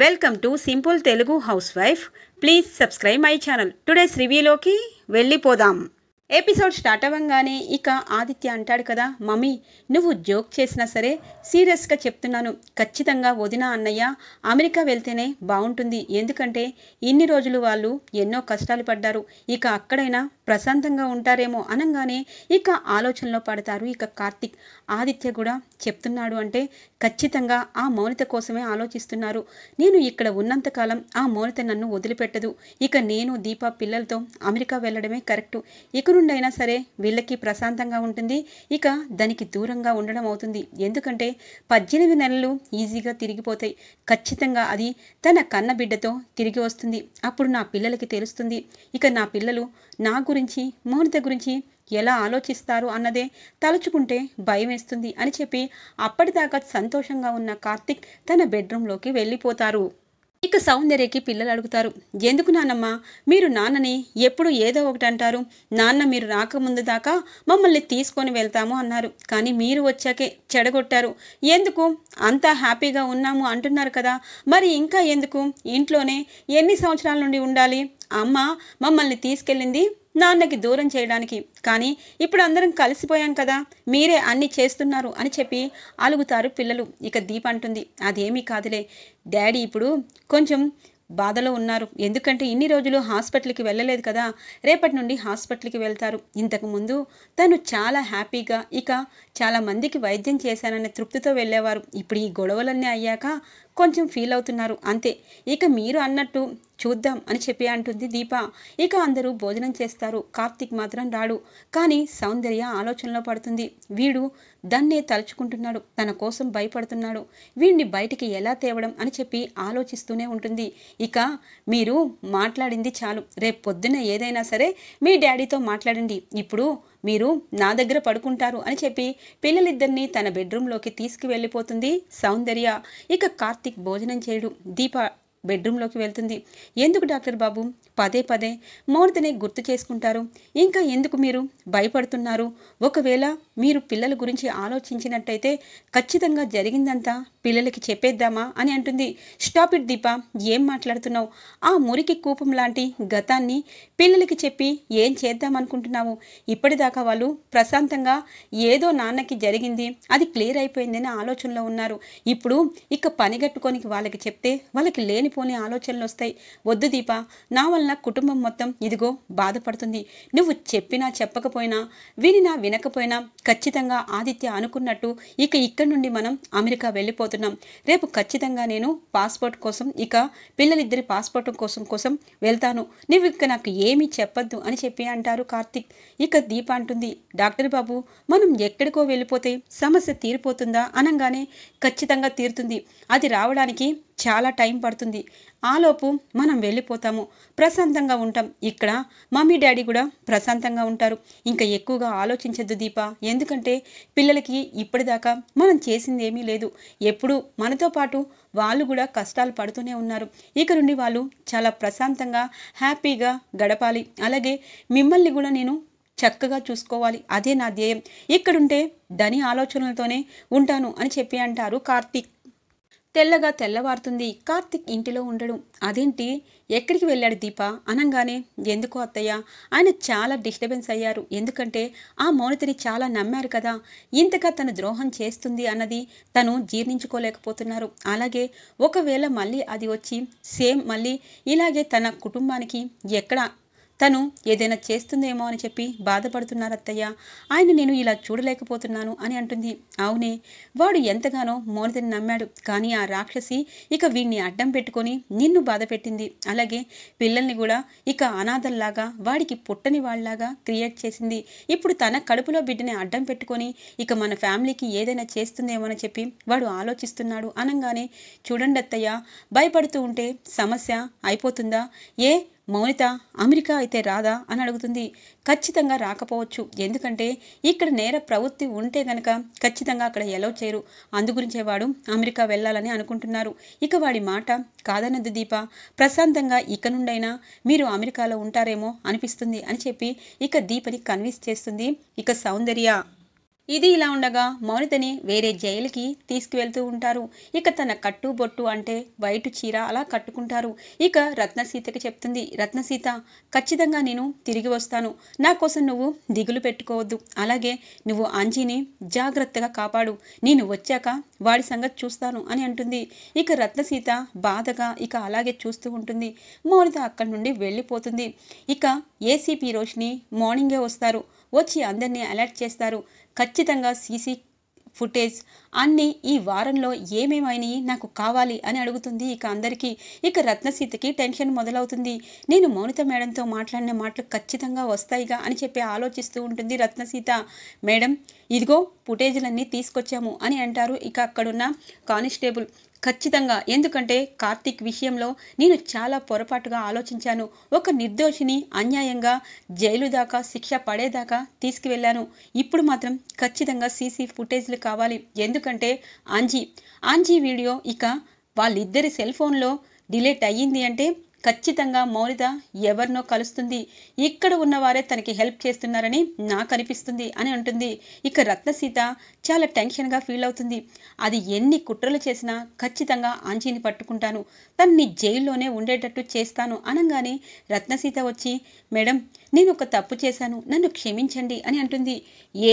welcome to simple Telugu house wife please subscribe my channel today's రివ్యూలోకి వెళ్ళిపోదాం episode start అవ్వంగానే ఇక ఆదిత్య అంటాడు కదా మమ్మీ నువ్వు జోక్ చేసినా సరే సీరియస్గా చెప్తున్నాను ఖచ్చితంగా వదిన అన్నయ్య అమెరికా వెళ్తేనే బాగుంటుంది ఎందుకంటే ఇన్ని రోజులు వాళ్ళు ఎన్నో కష్టాలు పడ్డారు ఇక అక్కడైనా ప్రశాంతంగా ఉంటారేమో అనగానే ఇక ఆలోచనలో పడతారు ఇక కార్తిక్ ఆదిత్య కూడా చెప్తున్నాడు అంటే ఖచ్చితంగా ఆ మౌనిత కోసమే ఆలోచిస్తున్నారు నేను ఇక్కడ ఉన్నంతకాలం ఆ మౌనిత నన్ను వదిలిపెట్టదు ఇక నేను దీప పిల్లలతో అమెరికా వెళ్ళడమే కరెక్టు ఇక నుండైనా సరే వీళ్ళకి ప్రశాంతంగా ఉంటుంది ఇక దానికి దూరంగా ఉండడం అవుతుంది ఎందుకంటే పద్దెనిమిది నెలలు ఈజీగా తిరిగిపోతాయి ఖచ్చితంగా అది తన కన్న బిడ్డతో తిరిగి వస్తుంది అప్పుడు నా పిల్లలకి తెలుస్తుంది ఇక నా పిల్లలు నా గురించి మౌనిత గురించి ఎలా ఆలోచిస్తారు అన్నదే తలుచుకుంటే భయం వేస్తుంది అని చెప్పి అప్పటిదాకా సంతోషంగా ఉన్న కార్తిక్ తన బెడ్రూమ్లోకి వెళ్ళిపోతారు ఇక సౌందర్యకి పిల్లలు అడుగుతారు ఎందుకు నాన్నమ్మ మీరు నాన్నని ఎప్పుడు ఏదో ఒకటి అంటారు నాన్న మీరు రాకముందు దాకా మమ్మల్ని తీసుకొని వెళ్తాము అన్నారు కానీ మీరు వచ్చాకే చెడగొట్టారు ఎందుకు అంతా హ్యాపీగా ఉన్నాము అంటున్నారు కదా మరి ఇంకా ఎందుకు ఇంట్లోనే ఎన్ని సంవత్సరాల నుండి ఉండాలి అమ్మ మమ్మల్ని తీసుకెళ్ళింది నాన్నకి దూరం చేయడానికి కానీ ఇప్పుడు అందరం కలిసిపోయాం కదా మీరే అన్ని చేస్తున్నారు అని చెప్పి అలుగుతారు పిల్లలు ఇక దీప అంటుంది అదేమీ కాదులే డాడీ ఇప్పుడు కొంచెం బాధలో ఉన్నారు ఎందుకంటే ఇన్ని రోజులు హాస్పిటల్కి వెళ్ళలేదు కదా రేపటి నుండి హాస్పిటల్కి వెళ్తారు ఇంతకుముందు తను చాలా హ్యాపీగా ఇక చాలా మందికి వైద్యం చేశాననే తృప్తితో వెళ్ళేవారు ఇప్పుడు ఈ గొడవలన్నీ అయ్యాక కొంచెం ఫీల్ అవుతున్నారు అంతే ఇక మీరు అన్నట్టు చూద్దాం అని చెప్పి అంటుంది దీప ఇక అందరూ భోజనం చేస్తారు కార్తీక్ మాత్రం రాడు కానీ సౌందర్య ఆలోచనలో పడుతుంది వీడు దాన్నే తలుచుకుంటున్నాడు తన కోసం భయపడుతున్నాడు వీడిని బయటికి ఎలా తేవడం అని చెప్పి ఆలోచిస్తూనే ఉంటుంది ఇక మీరు మాట్లాడింది చాలు రేపు పొద్దున ఏదైనా సరే మీ డాడీతో మాట్లాడండి ఇప్పుడు మీరు నా దగ్గర పడుకుంటారు అని చెప్పి పిల్లలిద్దరినీ తన బెడ్రూమ్లోకి తీసుకువెళ్ళిపోతుంది సౌందర్య ఇక కార్తిక్ భోజనం చేయడు దీప బెడ్రూమ్లోకి వెళ్తుంది ఎందుకు డాక్టర్ బాబు పదే పదే మోర్దనే గుర్తు చేసుకుంటారు ఇంకా ఎందుకు మీరు భయపడుతున్నారు ఒకవేళ మీరు పిల్లల గురించి ఆలోచించినట్టయితే ఖచ్చితంగా జరిగిందంతా పిల్లలకి చెప్పేద్దామా అని అంటుంది స్టాప్ ఇట్ దీప ఏం మాట్లాడుతున్నావు ఆ మురికి కూపం లాంటి గతాన్ని పిల్లలకి చెప్పి ఏం చేద్దామనుకుంటున్నావు ఇప్పటిదాకా వాళ్ళు ప్రశాంతంగా ఏదో నాన్నకి జరిగింది అది క్లియర్ అయిపోయిందని ఆలోచనలో ఉన్నారు ఇప్పుడు ఇక పనిగట్టుకోనికి వాళ్ళకి చెప్తే వాళ్ళకి లేని లేనిపోని ఆలోచనలు వస్తాయి వద్దు దీప నా వలన కుటుంబం మొత్తం ఇదిగో బాధపడుతుంది నువ్వు చెప్పినా చెప్పకపోయినా వినినా వినకపోయినా ఖచ్చితంగా ఆదిత్య అనుకున్నట్టు ఇక ఇక్కడి నుండి మనం అమెరికా వెళ్ళిపోతున్నాం రేపు ఖచ్చితంగా నేను పాస్పోర్ట్ కోసం ఇక పిల్లలిద్దరి పాస్పోర్ట్ కోసం కోసం వెళ్తాను నువ్వు ఇక నాకు ఏమీ చెప్పొద్దు అని చెప్పి అంటారు కార్తిక్ ఇక దీప అంటుంది డాక్టర్ బాబు మనం ఎక్కడికో వెళ్ళిపోతే సమస్య తీరిపోతుందా అనగానే ఖచ్చితంగా తీరుతుంది అది రావడానికి చాలా టైం పడుతుంది ఆలోపు మనం వెళ్ళిపోతాము ప్రశాంతంగా ఉంటాం ఇక్కడ మమ్మీ డాడీ కూడా ప్రశాంతంగా ఉంటారు ఇంకా ఎక్కువగా ఆలోచించద్దు దీప ఎందుకంటే పిల్లలకి ఇప్పటిదాకా మనం చేసింది ఏమీ లేదు ఎప్పుడు మనతో పాటు వాళ్ళు కూడా కష్టాలు పడుతూనే ఉన్నారు ఇక నుండి వాళ్ళు చాలా ప్రశాంతంగా హ్యాపీగా గడపాలి అలాగే మిమ్మల్ని కూడా నేను చక్కగా చూసుకోవాలి అదే నా ధ్యేయం ఇక్కడుంటే ధని ఆలోచనలతోనే ఉంటాను అని చెప్పి అంటారు కార్తీక్ తెల్లగా తెల్లవారుతుంది కార్తిక్ ఇంటిలో ఉండడం అదేంటి ఎక్కడికి వెళ్ళాడు దీప అనంగానే ఎందుకో అత్తయ్య ఆయన చాలా డిస్టర్బెన్స్ అయ్యారు ఎందుకంటే ఆ మౌనితని చాలా నమ్మారు కదా ఇంతగా తన ద్రోహం చేస్తుంది అన్నది తను జీర్ణించుకోలేకపోతున్నారు అలాగే ఒకవేళ మళ్ళీ అది వచ్చి సేమ్ మళ్ళీ ఇలాగే తన కుటుంబానికి ఎక్కడ తను ఏదైనా చేస్తుందేమో అని చెప్పి బాధపడుతున్నారు అత్తయ్య ఆయన నేను ఇలా చూడలేకపోతున్నాను అని అంటుంది అవునే వాడు ఎంతగానో మోనదని నమ్మాడు కానీ ఆ రాక్షసి ఇక వీడిని అడ్డం పెట్టుకొని నిన్ను బాధ పెట్టింది అలాగే పిల్లల్ని కూడా ఇక అనాథల్లాగా వాడికి పుట్టని వాళ్ళలాగా క్రియేట్ చేసింది ఇప్పుడు తన కడుపులో బిడ్డని అడ్డం పెట్టుకొని ఇక మన ఫ్యామిలీకి ఏదైనా చేస్తుందేమో అని చెప్పి వాడు ఆలోచిస్తున్నాడు అనగానే చూడండి అత్తయ్య భయపడుతూ ఉంటే సమస్య అయిపోతుందా ఏ మౌనిత అమెరికా అయితే రాదా అని అడుగుతుంది ఖచ్చితంగా రాకపోవచ్చు ఎందుకంటే ఇక్కడ నేర ప్రవృత్తి ఉంటే గనక ఖచ్చితంగా అక్కడ ఎలవ్ చేయరు అందుగురించే వాడు అమెరికా వెళ్ళాలని అనుకుంటున్నారు ఇక వాడి మాట కాదనద్దు దీప ప్రశాంతంగా ఇక నుండైనా మీరు అమెరికాలో ఉంటారేమో అనిపిస్తుంది అని చెప్పి ఇక దీపని కన్విన్స్ చేస్తుంది ఇక సౌందర్య ఇది ఇలా ఉండగా మౌనితని వేరే జైలుకి తీసుకువెళ్తూ ఉంటారు ఇక తన కట్టు బొట్టు అంటే వైట్ చీర అలా కట్టుకుంటారు ఇక రత్నసీతకి చెప్తుంది రత్నసీత ఖచ్చితంగా నేను తిరిగి వస్తాను నా కోసం నువ్వు దిగులు పెట్టుకోవద్దు అలాగే నువ్వు అంజీని జాగ్రత్తగా కాపాడు నేను వచ్చాక వాడి సంగతి చూస్తాను అని అంటుంది ఇక రత్నసీత బాధగా ఇక అలాగే చూస్తూ ఉంటుంది మౌనిత అక్కడి నుండి వెళ్ళిపోతుంది ఇక ఏసీపీ రోజుని మార్నింగే వస్తారు వచ్చి అందరినీ అలర్ట్ చేస్తారు ఖచ్చితంగా సీసీ ఫుటేజ్ అన్నీ ఈ వారంలో ఏమేమైనాయి నాకు కావాలి అని అడుగుతుంది ఇక అందరికీ ఇక రత్నసీతకి టెన్షన్ మొదలవుతుంది నేను మౌనిత మేడంతో మాట్లాడిన మాటలు ఖచ్చితంగా వస్తాయిగా అని చెప్పి ఆలోచిస్తూ ఉంటుంది రత్నసీత మేడం ఇదిగో ఫుటేజ్లన్నీ తీసుకొచ్చాము అని అంటారు ఇక అక్కడున్న కానిస్టేబుల్ ఖచ్చితంగా ఎందుకంటే కార్తీక్ విషయంలో నేను చాలా పొరపాటుగా ఆలోచించాను ఒక నిర్దోషిని అన్యాయంగా జైలు దాకా శిక్ష పడేదాకా తీసుకువెళ్ళాను ఇప్పుడు మాత్రం ఖచ్చితంగా సీసీ ఫుటేజ్లు కావాలి ఎందుకంటే ఆంజీ ఆంజీ వీడియో ఇక వాళ్ళిద్దరి సెల్ ఫోన్లో డిలేట్ అయ్యింది అంటే ఖచ్చితంగా మౌనిత ఎవరినో కలుస్తుంది ఇక్కడ ఉన్నవారే తనకి హెల్ప్ చేస్తున్నారని నాకు అనిపిస్తుంది అని అంటుంది ఇక రత్నసీత చాలా టెన్షన్గా ఫీల్ అవుతుంది అది ఎన్ని కుట్రలు చేసినా ఖచ్చితంగా ఆంజీని పట్టుకుంటాను తన్ని జైల్లోనే ఉండేటట్టు చేస్తాను అనగానే రత్నసీత వచ్చి మేడం నేను ఒక తప్పు చేశాను నన్ను క్షమించండి అని అంటుంది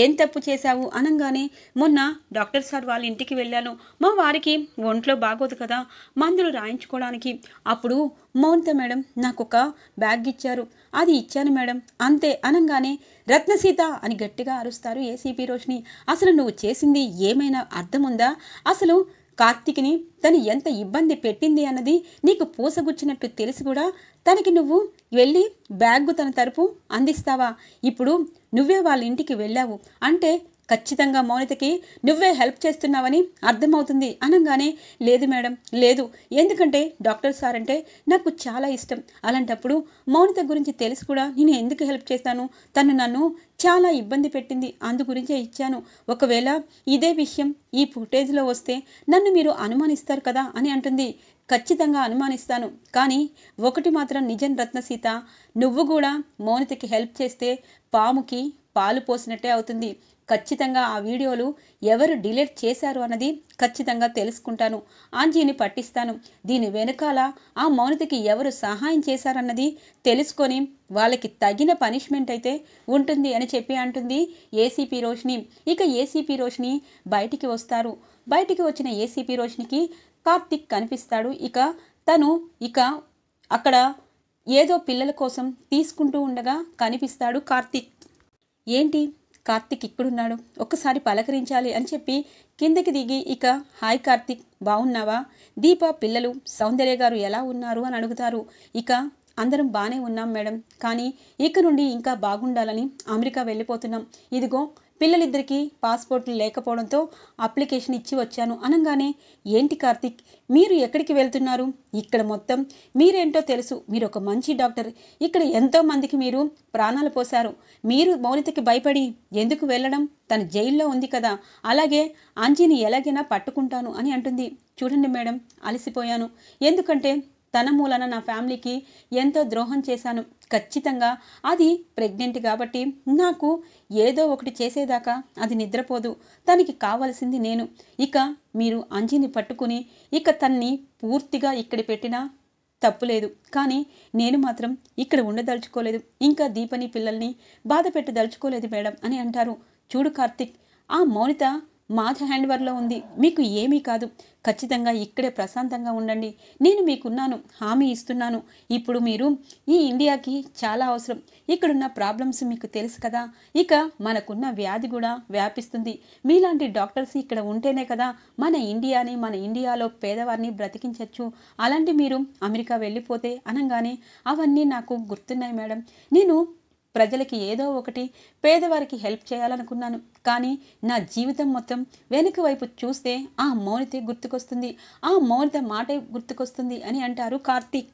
ఏం తప్పు చేశావు అనగానే మొన్న డాక్టర్ సార్ వాళ్ళ ఇంటికి వెళ్ళాను మా వారికి ఒంట్లో బాగోదు కదా మందులు రాయించుకోవడానికి అప్పుడు మౌంత మేడం నాకు ఒక బ్యాగ్ ఇచ్చారు అది ఇచ్చాను మేడం అంతే అనగానే రత్నసీత అని గట్టిగా అరుస్తారు ఏసీపీ రోషిని అసలు నువ్వు చేసింది ఏమైనా అర్థం ఉందా అసలు కార్తీక్ని తను ఎంత ఇబ్బంది పెట్టింది అన్నది నీకు పూసగుచ్చినట్టు తెలిసి కూడా తనకి నువ్వు వెళ్ళి బ్యాగ్ తన తరపు అందిస్తావా ఇప్పుడు నువ్వే వాళ్ళ ఇంటికి వెళ్ళావు అంటే ఖచ్చితంగా మౌనితకి నువ్వే హెల్ప్ చేస్తున్నావని అర్థమవుతుంది అనగానే లేదు మేడం లేదు ఎందుకంటే డాక్టర్ సార్ అంటే నాకు చాలా ఇష్టం అలాంటప్పుడు మౌనిత గురించి తెలిసి కూడా నేను ఎందుకు హెల్ప్ చేస్తాను తను నన్ను చాలా ఇబ్బంది పెట్టింది అందు గురించే ఇచ్చాను ఒకవేళ ఇదే విషయం ఈ ఫుటేజ్లో వస్తే నన్ను మీరు అనుమానిస్తారు కదా అని అంటుంది ఖచ్చితంగా అనుమానిస్తాను కానీ ఒకటి మాత్రం నిజం రత్నసీత నువ్వు కూడా మౌనితకి హెల్ప్ చేస్తే పాముకి పాలు పోసినట్టే అవుతుంది ఖచ్చితంగా ఆ వీడియోలు ఎవరు డిలీట్ చేశారు అన్నది ఖచ్చితంగా తెలుసుకుంటాను ఆంజీని పట్టిస్తాను దీని వెనకాల ఆ మౌనితకి ఎవరు సహాయం చేశారన్నది తెలుసుకొని వాళ్ళకి తగిన పనిష్మెంట్ అయితే ఉంటుంది అని చెప్పి అంటుంది ఏసీపీ రోషిని ఇక ఏసీపీ రోషిని బయటికి వస్తారు బయటికి వచ్చిన ఏసీపీ రోషినికి కార్తిక్ కనిపిస్తాడు ఇక తను ఇక అక్కడ ఏదో పిల్లల కోసం తీసుకుంటూ ఉండగా కనిపిస్తాడు కార్తిక్ ఏంటి కార్తిక్ ఇక్కడున్నాడు ఒక్కసారి పలకరించాలి అని చెప్పి కిందకి దిగి ఇక హాయ్ కార్తిక్ బాగున్నావా దీప పిల్లలు సౌందర్య గారు ఎలా ఉన్నారు అని అడుగుతారు ఇక అందరం బాగానే ఉన్నాం మేడం కానీ ఇక నుండి ఇంకా బాగుండాలని అమెరికా వెళ్ళిపోతున్నాం ఇదిగో పిల్లలిద్దరికీ పాస్పోర్ట్లు లేకపోవడంతో అప్లికేషన్ ఇచ్చి వచ్చాను అనగానే ఏంటి కార్తిక్ మీరు ఎక్కడికి వెళ్తున్నారు ఇక్కడ మొత్తం మీరేంటో తెలుసు మీరు ఒక మంచి డాక్టర్ ఇక్కడ ఎంతోమందికి మీరు ప్రాణాలు పోశారు మీరు మౌనితకి భయపడి ఎందుకు వెళ్ళడం తన జైల్లో ఉంది కదా అలాగే అంజీని ఎలాగైనా పట్టుకుంటాను అని అంటుంది చూడండి మేడం అలసిపోయాను ఎందుకంటే తన మూలన నా ఫ్యామిలీకి ఎంతో ద్రోహం చేశాను ఖచ్చితంగా అది ప్రెగ్నెంట్ కాబట్టి నాకు ఏదో ఒకటి చేసేదాకా అది నిద్రపోదు తనకి కావలసింది నేను ఇక మీరు అంజిని పట్టుకుని ఇక తన్ని పూర్తిగా ఇక్కడ పెట్టినా తప్పులేదు కానీ నేను మాత్రం ఇక్కడ ఉండదలుచుకోలేదు ఇంకా దీపని పిల్లల్ని బాధ పెట్టదలుచుకోలేదు మేడం అని అంటారు చూడు కార్తిక్ ఆ మౌనిత మాకు హ్యాండ్వర్లో ఉంది మీకు ఏమీ కాదు ఖచ్చితంగా ఇక్కడే ప్రశాంతంగా ఉండండి నేను మీకున్నాను హామీ ఇస్తున్నాను ఇప్పుడు మీరు ఈ ఇండియాకి చాలా అవసరం ఇక్కడున్న ప్రాబ్లమ్స్ మీకు తెలుసు కదా ఇక మనకున్న వ్యాధి కూడా వ్యాపిస్తుంది మీలాంటి డాక్టర్స్ ఇక్కడ ఉంటేనే కదా మన ఇండియాని మన ఇండియాలో పేదవారిని బ్రతికించవచ్చు అలాంటి మీరు అమెరికా వెళ్ళిపోతే అనగానే అవన్నీ నాకు గుర్తున్నాయి మేడం నేను ప్రజలకి ఏదో ఒకటి పేదవారికి హెల్ప్ చేయాలనుకున్నాను కానీ నా జీవితం మొత్తం వెనుక వైపు చూస్తే ఆ మౌనితే గుర్తుకొస్తుంది ఆ మౌనిత మాటే గుర్తుకొస్తుంది అని అంటారు కార్తీక్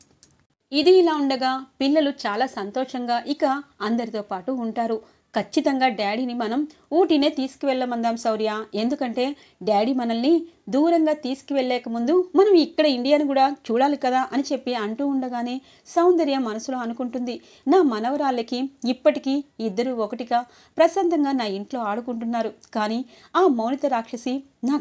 ఇది ఇలా ఉండగా పిల్లలు చాలా సంతోషంగా ఇక అందరితో పాటు ఉంటారు ఖచ్చితంగా డాడీని మనం ఊటీనే తీసుకువెళ్ళమందాం శౌర్య ఎందుకంటే డాడీ మనల్ని దూరంగా తీసుకువెళ్ళలేక ముందు మనం ఇక్కడ ఇండియాను కూడా చూడాలి కదా అని చెప్పి అంటూ ఉండగానే సౌందర్య మనసులో అనుకుంటుంది నా మనవరాళ్ళకి ఇప్పటికీ ఇద్దరు ఒకటిగా ప్రశాంతంగా నా ఇంట్లో ఆడుకుంటున్నారు కానీ ఆ మౌనిత రాక్షసి నా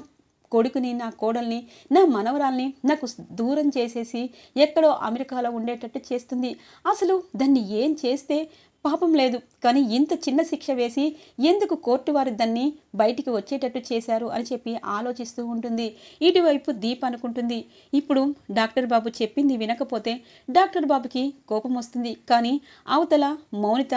కొడుకుని నా కోడల్ని నా మనవరాల్ని నాకు దూరం చేసేసి ఎక్కడో అమెరికాలో ఉండేటట్టు చేస్తుంది అసలు దాన్ని ఏం చేస్తే పాపం లేదు కానీ ఇంత చిన్న శిక్ష వేసి ఎందుకు కోర్టు వారి దాన్ని బయటికి వచ్చేటట్టు చేశారు అని చెప్పి ఆలోచిస్తూ ఉంటుంది ఇటువైపు దీప్ అనుకుంటుంది ఇప్పుడు డాక్టర్ బాబు చెప్పింది వినకపోతే డాక్టర్ బాబుకి కోపం వస్తుంది కానీ అవతల మౌనిత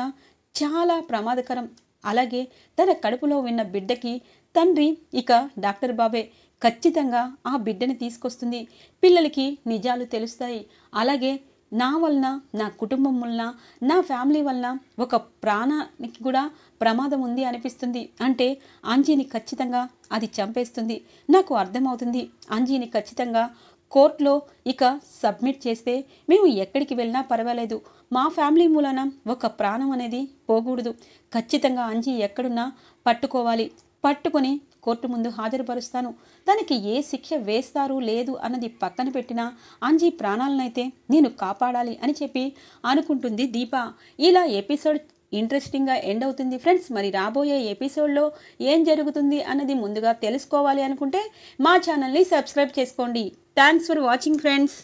చాలా ప్రమాదకరం అలాగే తన కడుపులో ఉన్న బిడ్డకి తండ్రి ఇక డాక్టర్ బాబే ఖచ్చితంగా ఆ బిడ్డని తీసుకొస్తుంది పిల్లలకి నిజాలు తెలుస్తాయి అలాగే నా వలన నా కుటుంబం వలన నా ఫ్యామిలీ వలన ఒక ప్రాణానికి కూడా ప్రమాదం ఉంది అనిపిస్తుంది అంటే అంజీని ఖచ్చితంగా అది చంపేస్తుంది నాకు అర్థమవుతుంది అంజీని ఖచ్చితంగా కోర్టులో ఇక సబ్మిట్ చేస్తే మేము ఎక్కడికి వెళ్ళినా పర్వాలేదు మా ఫ్యామిలీ మూలన ఒక ప్రాణం అనేది పోకూడదు ఖచ్చితంగా అంజీ ఎక్కడున్నా పట్టుకోవాలి పట్టుకుని కోర్టు ముందు హాజరుపరుస్తాను తనకి ఏ శిక్ష వేస్తారు లేదు అన్నది పక్కన పెట్టినా అంజీ ప్రాణాలనైతే నేను కాపాడాలి అని చెప్పి అనుకుంటుంది దీప ఇలా ఎపిసోడ్ ఇంట్రెస్టింగ్గా ఎండ్ అవుతుంది ఫ్రెండ్స్ మరి రాబోయే ఎపిసోడ్లో ఏం జరుగుతుంది అన్నది ముందుగా తెలుసుకోవాలి అనుకుంటే మా ఛానల్ని సబ్స్క్రైబ్ చేసుకోండి థ్యాంక్స్ ఫర్ వాచింగ్ ఫ్రెండ్స్